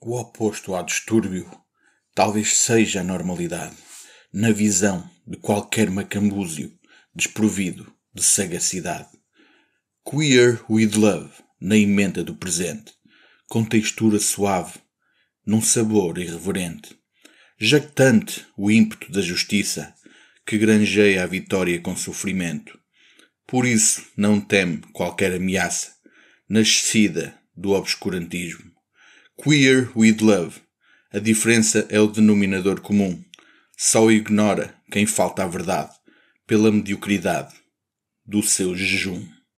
O oposto ao distúrbio talvez seja a normalidade, na visão de qualquer macambúzio desprovido de sagacidade. Queer with love na emenda do presente, com textura suave, num sabor irreverente. Jactante o ímpeto da justiça, que granjeia a vitória com sofrimento. Por isso não teme qualquer ameaça, nascida do obscurantismo. Queer with Love. A diferença é o denominador comum. Só ignora quem falta à verdade, pela mediocridade do seu jejum.